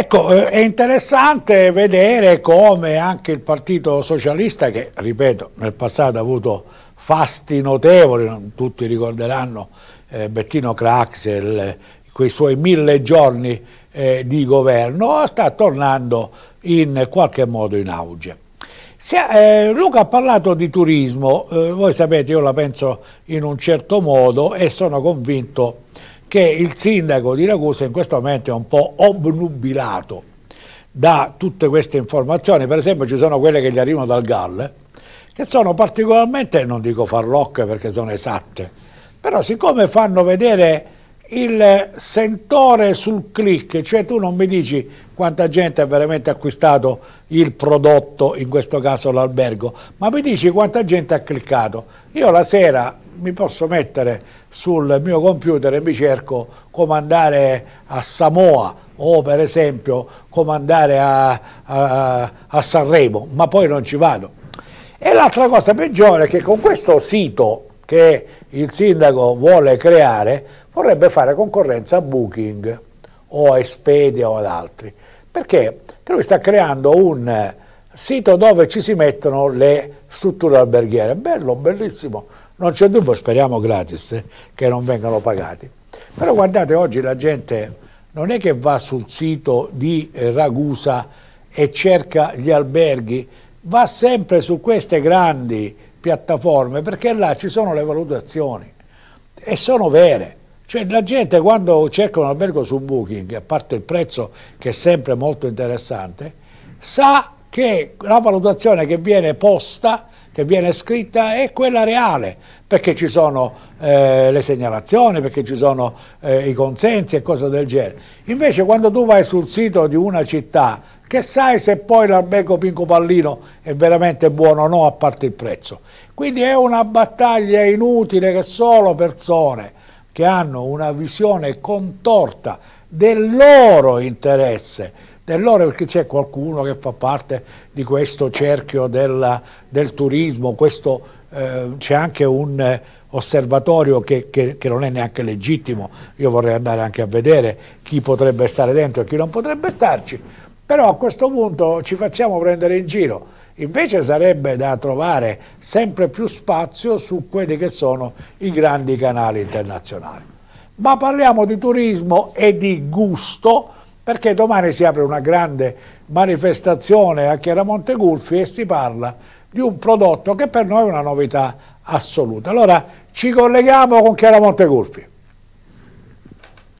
Ecco, eh, è interessante vedere come anche il Partito Socialista, che ripeto, nel passato ha avuto fasti notevoli, tutti ricorderanno eh, Bettino Craxel, quei suoi mille giorni eh, di governo, sta tornando in qualche modo in auge. Se, eh, Luca ha parlato di turismo, eh, voi sapete io la penso in un certo modo e sono convinto che il sindaco di Ragusa in questo momento è un po' obnubilato da tutte queste informazioni, per esempio ci sono quelle che gli arrivano dal GAL, che sono particolarmente, non dico farlocche perché sono esatte, però siccome fanno vedere il sentore sul click, cioè tu non mi dici quanta gente ha veramente acquistato il prodotto, in questo caso l'albergo, ma mi dici quanta gente ha cliccato. Io la sera mi posso mettere sul mio computer e mi cerco come andare a Samoa o per esempio come andare a, a, a Sanremo, ma poi non ci vado. E l'altra cosa peggiore è che con questo sito che il sindaco vuole creare vorrebbe fare concorrenza a Booking o a Expedia o ad altri, perché lui sta creando un sito dove ci si mettono le strutture alberghiere. Bello, bellissimo, non c'è dubbio, speriamo gratis, eh, che non vengano pagati. Però guardate, oggi la gente non è che va sul sito di eh, Ragusa e cerca gli alberghi, va sempre su queste grandi piattaforme perché là ci sono le valutazioni e sono vere. Cioè la gente quando cerca un albergo su Booking, a parte il prezzo che è sempre molto interessante, sa che la valutazione che viene posta che viene scritta è quella reale, perché ci sono eh, le segnalazioni, perché ci sono eh, i consensi e cose del genere. Invece quando tu vai sul sito di una città, che sai se poi l'albergo Pinco Pallino è veramente buono o no, a parte il prezzo. Quindi è una battaglia inutile che solo persone che hanno una visione contorta del loro interesse dell'oro perché c'è qualcuno che fa parte di questo cerchio della, del turismo, eh, c'è anche un eh, osservatorio che, che, che, non è neanche legittimo, io vorrei andare anche a vedere chi potrebbe stare dentro e chi non potrebbe starci, però a questo punto ci facciamo prendere in giro, invece sarebbe da trovare sempre più spazio su quelli che sono i grandi canali internazionali. Ma parliamo di turismo e di gusto, perché domani si apre una grande manifestazione a Chiaramonte Gulfi e si parla di un prodotto che per noi è una novità assoluta. Allora ci colleghiamo con Chiaramonte Gulfi.